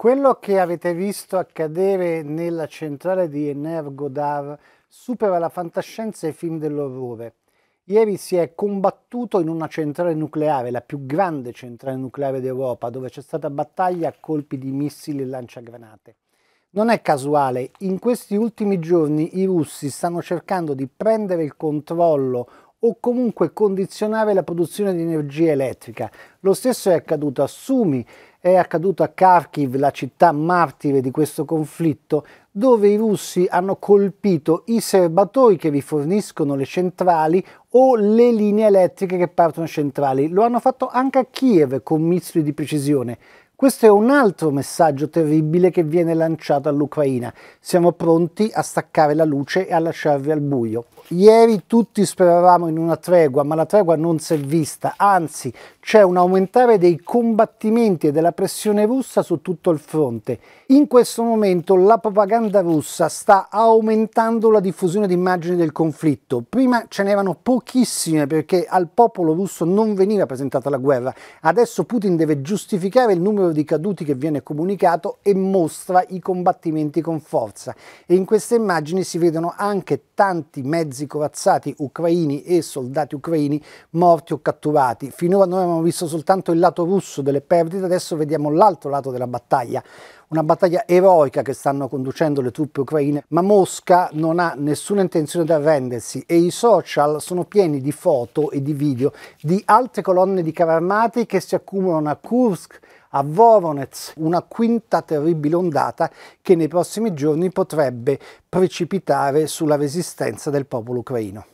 Quello che avete visto accadere nella centrale di Ener Godard supera la fantascienza e i film dell'orrore. Ieri si è combattuto in una centrale nucleare, la più grande centrale nucleare d'Europa, dove c'è stata battaglia a colpi di missili e lanciagranate. Non è casuale, in questi ultimi giorni i russi stanno cercando di prendere il controllo o comunque condizionare la produzione di energia elettrica. Lo stesso è accaduto a Sumi, è accaduto a Kharkiv, la città martire di questo conflitto, dove i russi hanno colpito i serbatoi che vi forniscono le centrali o le linee elettriche che partono centrali. Lo hanno fatto anche a Kiev con missili di precisione. Questo è un altro messaggio terribile che viene lanciato all'Ucraina. Siamo pronti a staccare la luce e a lasciarvi al buio. Ieri tutti speravamo in una tregua, ma la tregua non si è vista, anzi c'è un aumentare dei combattimenti e della pressione russa su tutto il fronte. In questo momento la propaganda russa sta aumentando la diffusione di immagini del conflitto. Prima ce n'erano pochissime perché al popolo russo non veniva presentata la guerra. Adesso Putin deve giustificare il numero di caduti che viene comunicato e mostra i combattimenti con forza. E in queste immagini si vedono anche tanti mezzi inglesi, corazzati ucraini e soldati ucraini morti o catturati. Finora noi abbiamo visto soltanto il lato russo delle perdite, adesso vediamo l'altro lato della battaglia una battaglia eroica che stanno conducendo le truppe ucraine, ma Mosca non ha nessuna intenzione di arrendersi e i social sono pieni di foto e di video di altre colonne di carri armati che si accumulano a Kursk, a Voronez una quinta terribile ondata che nei prossimi giorni potrebbe precipitare sulla resistenza del popolo ucraino.